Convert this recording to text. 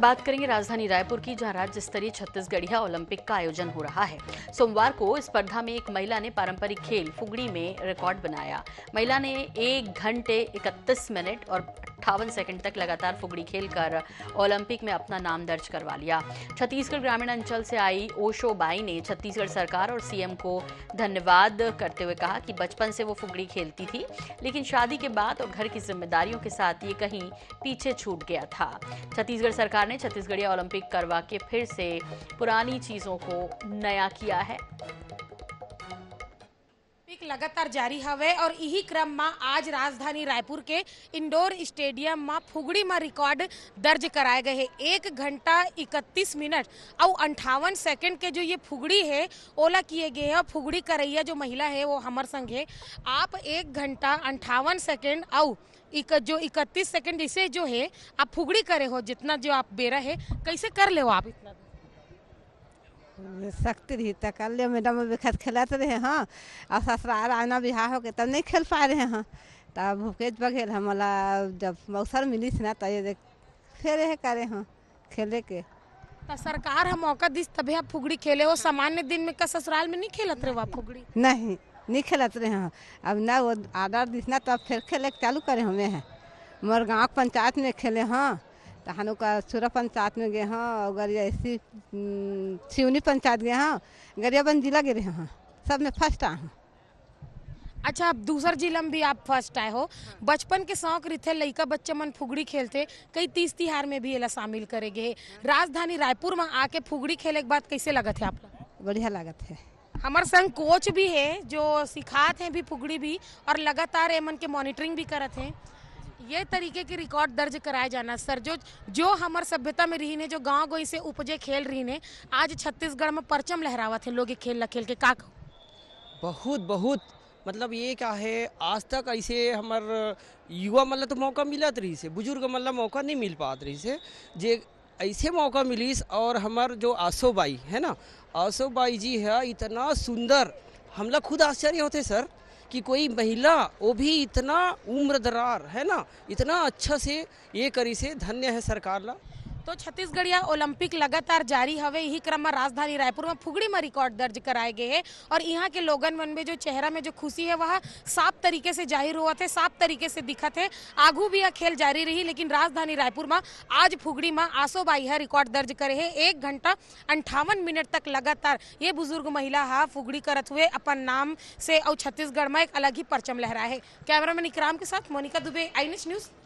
बात करेंगे राजधानी रायपुर की जहां राज्य स्तरीय छत्तीसगढ़िया ओलंपिक का आयोजन हो रहा है सोमवार को स्पर्धा में एक महिला ने पारंपरिक खेल फुगड़ी में रिकॉर्ड बनाया महिला ने एक घंटे 31 मिनट और अट्ठावन सेकंड तक लगातार फुगड़ी खेलकर ओलंपिक में अपना नाम दर्ज करवा लिया छत्तीसगढ़ ग्रामीण अंचल से आई ओशो बाई ने छत्तीसगढ़ सरकार और सीएम को धन्यवाद करते हुए कहा कि बचपन से वो फुगड़ी खेलती थी लेकिन शादी के बाद और घर की जिम्मेदारियों के साथ ये कहीं पीछे छूट गया था छत्तीसगढ़ सरकार ने छत्तीसगढ़िया ओलंपिक करवा के फिर से पुरानी चीजों को नया किया है लगातार जारी और इही क्रम में आज राजधानी रायपुर के इंडोर स्टेडियम में फुगड़ी में रिकॉर्ड दर्ज कराए गए हैं एक घंटा 31 मिनट और अंठावन सेकंड के जो ये फुगड़ी है ओला किए गए हैं और फुगड़ी करैया जो महिला है वो हमर संग है आप एक घंटा अंठावन सेकंड और इक, जो इकतीस सेकेंड इसे जो है आप फुगड़ी करे हो जितना जो आप बेरा है कैसे कर ले हो आप इतना शक्ति रही तो कल मैडम भी खत खेलते रहे हाँ और ससुराल आना बिहार हो के तब नहीं खेल पा रहे हैं हाँ। तब भूपेश बघेल हमला जब अवसर मिली थी ना तो ये फिर रहे करे हाँ खेले के तो सरकार हम मौका दी तभी आप फुगड़ी खेले हो सामान्य दिन में का ससुराल में नहीं खेलते रहे आप फुगड़ी नहीं नहीं खेलते रहे हाँ अब ना वो आदर दिस ना तो फिर खेले चालू करे हमें हैं हाँ। मोर गाँव पंचायत में खेले हाँ तो हम का सूरा पंचायत में गए हाँ और ऐसी सिवनी पंचायत गए हाँ गरियाबंद जिला गिर हाँ सब में फर्स्ट आ हाँ। अच्छा आप दूसर जिला में भी आप फर्स्ट आए हो बचपन के शौक रिथे लड़का बच्चे मन फुगड़ी खेलते कई तीस तिहार में भी एला शामिल करेगे राजधानी रायपुर में आके फुगड़ी खेले के बाद कैसे लगत है आप बढ़िया लगत है हमारे संग कोच भी है जो सिखाते हैं भी फुगड़ी भी और लगातार एमन के मॉनिटरिंग भी करते हैं ये तरीके की रिकॉर्ड दर्ज कराया जाना सर जो जो हमार सभ्यता में रही ने जो गांव गोई से उपजे खेल रही ने आज छत्तीसगढ़ में परचम लहरावा थे लोग खेल ल खेल के का बहुत बहुत मतलब ये क्या है आज तक ऐसे हमार युवा मतलब तो मौका मिलत रही से बुजुर्ग मतलब मौका नहीं मिल पात रही से जे ऐसे मौका मिलीस और हमार जो आशो बाई है ना आशो बाई जी है इतना सुंदर हमला खुद आश्चर्य होते सर कि कोई महिला वो भी इतना उम्र दरार है ना इतना अच्छा से ये करी से धन्य है सरकार ला तो छत्तीसगढ़िया ओलंपिक लगातार जारी हवे यही क्रम में राजधानी रायपुर में फुगड़ी में रिकॉर्ड दर्ज कराए गए हैं और यहाँ के लोगन मन में जो चेहरा में जो खुशी है वह साफ तरीके से जाहिर हुआ थे साफ तरीके से दिखा है आगू भी यह खेल जारी रही लेकिन राजधानी रायपुर में आज फुगड़ी में आसोबाई है रिकॉर्ड दर्ज करे है एक घंटा अंठावन मिनट तक लगातार ये बुजुर्ग महिला हा फुगड़ी करत हुए अपन नाम से और छत्तीसगढ़ में एक अलग ही परचम लहरा है कैमरामैन इकराम के साथ मोनिका दुबे आई न्यूज़